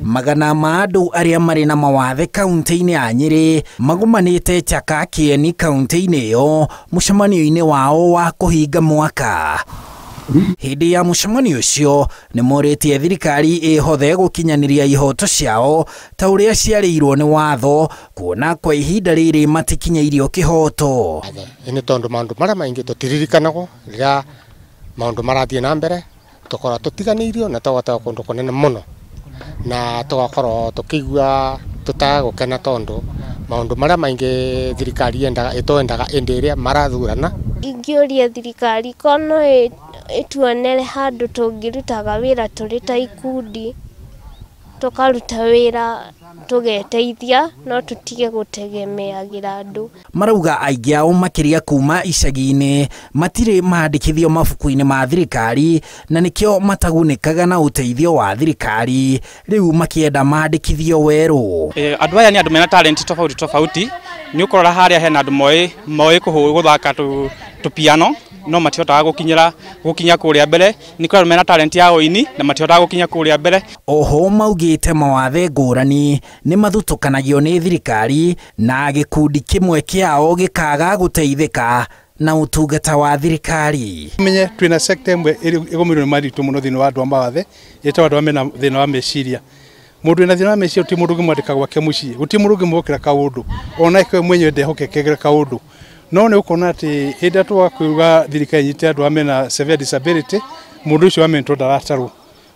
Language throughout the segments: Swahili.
magana ma andu aria mari na mawathe kaunti-ini ya nyeri magumanite chaka kieni kaunti-ini iyo mucemanio-ini wao wa kuhinga mwaka hindi ya mucemanio ucio ni moritie thirikari ihothe gukinyaniria ihoto ciao ta uria ciarirwo ni watho kuona kwa ihinda riri matikinyairio kihoto ni tondu maundu maria maingi tutiriririkanago riria maundu marathie na mbere tukora tutiganiirio na twagwataga kundu kunene muno na tugakorwo tukigua tutagukena tondu maundu maria maingi thirikari endaga itoendaga indi iria marathurana ingiuria thirikari kono ituonere handu tungirutaga wira turi ta ikundi tukaruta wira tugeteithia no tutige gutegemeagira andu marauga aingi ao makiria kuma icagi-ini matire maandikithio mabuku-ini ma thirikari na nikio matagunikaga na uteithio wa thirikari riu makienda maandikithio weru e, andu aya ni andu mena talent tofauti tofauti ni ukorora haria hena andu moi moi guthaka tu, tu piano no matihotaga gukinyira gukinya kuria mbere ni kuri mena talent yao ini na matihotaga gukinya kuria mbere oho maugite mawathe ngurani ni mathutukanagio ni thirikari na gikundi kimwe kiao gikaga guteithika na utungata wa thirikari menye twina sector imwe igumirwo ni maritu muno thini wa andu a mawathe yeto andu amena thini wa meciria mundu ina thina wa meciria ti mundu gimwandika gwake mucii guti mundu gimwokira kaundu ona ikwe mwenyewe ndehokekegera kaundu no nä å kona atä hä ndä ä twa kwä ruga thirikari nyite andå amena severe disability må ndå å cio amentwo ndaratarwo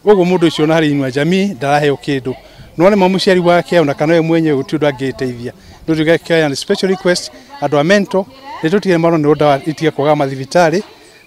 å guo må ndå å cio ona harä inyua jamii ndaraheo kä ndå no nä ma må ciari wake ona kana we mwenye gå ti å ndå angä teithia ndå tukä special request andå amento nä tå tigä marwo nä å ndawa itige kwaga mathibitarä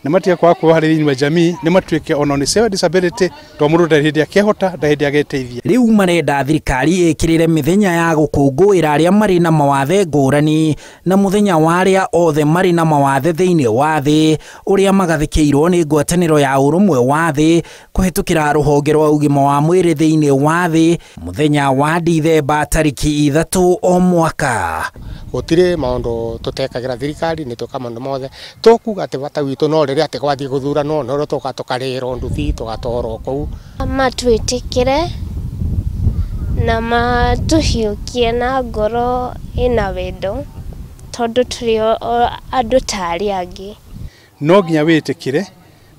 nä matigakorwa kwä harä thä-inä jamii nä matuä ke ona nä disability to må ndå ndarä hä ndä akähota ndarä hä ndä agä rä u marenda thirikari ä kä rä re mä thenya ya gå kå ngå ä ra arä a marä na mawathe ngårani na må thenya wa arä a othe marä na mawathe thä-inä wa thä å rä a magathä kä irwo nä ngwatanä ya å rå mwe wa thä kå hä tå kä ra rå honge rwa ugima wa mwä rä thä-inä wa thä må thenya wa ndithemba tariki ithatå o mwaka gutire maundu tutekagira thirikari ni tuka maundu mothe tukuga ati bata witu no riri ati gwathie guthura no no tuka tukarirwo nduthi tugatoro kou matwitikire na matuhiukie na ngoro ina wendo tondu turi andu tari angi no nginya witikire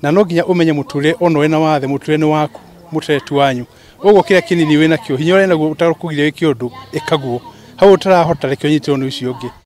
na no nginya umenye muture ona wena wathe muture ni waku mutetu wanyu uguo kiria kinini wina kio hinya urenaguo utarokugire wiki undu ikaguo hau tũrahota reke ũnyitirwo nĩ ũcio ũngĩ